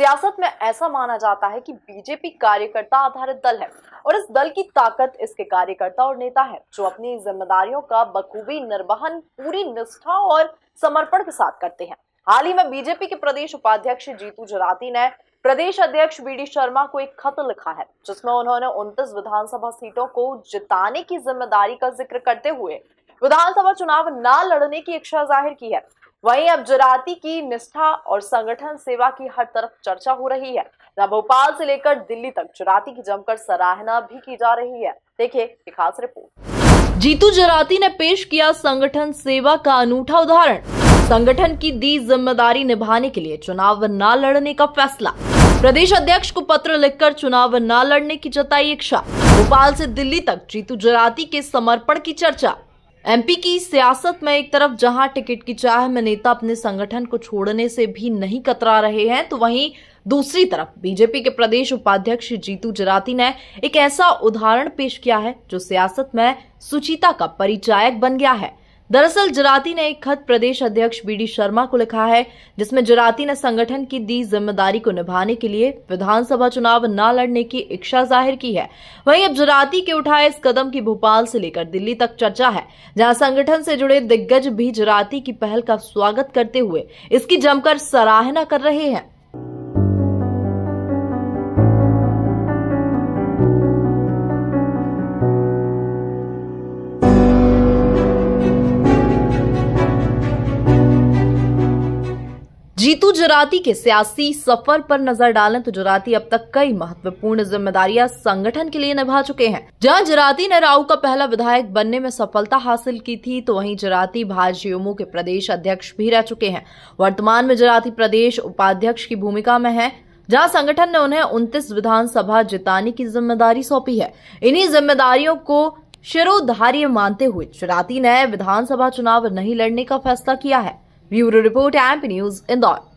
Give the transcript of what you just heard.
सियासत में ऐसा माना जाता है कि बीजेपी कार्यकर्ता आधारित दल है और इस दल की ताकत इसके कार्यकर्ता और नेता है जो अपनी जिम्मेदारियों का बखूबी निर्वहन पूरी निष्ठा और समर्पण के साथ करते हैं हाल ही में बीजेपी के प्रदेश उपाध्यक्ष जीतू जराती ने प्रदेश अध्यक्ष बी डी शर्मा को एक खत लिखा है जिसमें उन्होंने उनतीस विधानसभा सीटों को जिताने की जिम्मेदारी का जिक्र करते हुए विधानसभा चुनाव न लड़ने की इच्छा जाहिर की है वहीं अब जुराती की निष्ठा और संगठन सेवा की हर तरफ चर्चा हो रही है जहां भोपाल से लेकर दिल्ली तक जुराती की जमकर सराहना भी की जा रही है देखिए एक खास रिपोर्ट जीतू जराती ने पेश किया संगठन सेवा का अनूठा उदाहरण संगठन की दी जिम्मेदारी निभाने के लिए चुनाव न लड़ने का फैसला प्रदेश अध्यक्ष को पत्र लिखकर चुनाव न लड़ने की जताई इच्छा भोपाल से दिल्ली तक जीतू जराती के समर्पण की चर्चा एमपी की सियासत में एक तरफ जहां टिकट की चाह में नेता अपने संगठन को छोड़ने से भी नहीं कतरा रहे हैं तो वहीं दूसरी तरफ बीजेपी के प्रदेश उपाध्यक्ष जीतू जराती ने एक ऐसा उदाहरण पेश किया है जो सियासत में सुचिता का परिचायक बन गया है दरअसल जराती ने एक खत प्रदेश अध्यक्ष बीडी शर्मा को लिखा है जिसमें जराती ने संगठन की दी जिम्मेदारी को निभाने के लिए विधानसभा चुनाव न लड़ने की इच्छा जाहिर की है वहीं अब जराती के उठाए इस कदम की भोपाल से लेकर दिल्ली तक चर्चा है जहां संगठन से जुड़े दिग्गज भी जराती की पहल का स्वागत करते हुए इसकी जमकर सराहना कर रहे हैं जीतू जराती के सियासी सफर पर नजर डालें तो जराती अब तक कई महत्वपूर्ण जिम्मेदारियां संगठन के लिए निभा चुके हैं जहां जराती ने राऊ का पहला विधायक बनने में सफलता हासिल की थी तो वहीं जराती भाजयुमो के प्रदेश अध्यक्ष भी रह चुके हैं वर्तमान में जराती प्रदेश उपाध्यक्ष की भूमिका में है जहां संगठन ने उन्हें उन्तीस विधानसभा जिताने की जिम्मेदारी सौंपी है इन्हीं जिम्मेदारियों को शिरोधार्य मानते हुए जराती ने विधानसभा चुनाव नहीं लड़ने का फैसला किया है Bureau Report, AMP News, in Indore.